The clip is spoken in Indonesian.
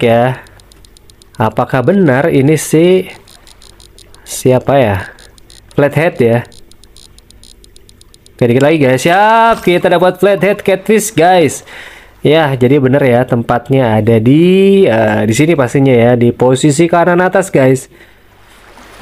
ya apakah benar ini si siapa ya flathead ya oke dikit lagi guys siap kita dapat flathead catfish guys ya jadi bener ya tempatnya ada di uh, di sini pastinya ya di posisi kanan atas guys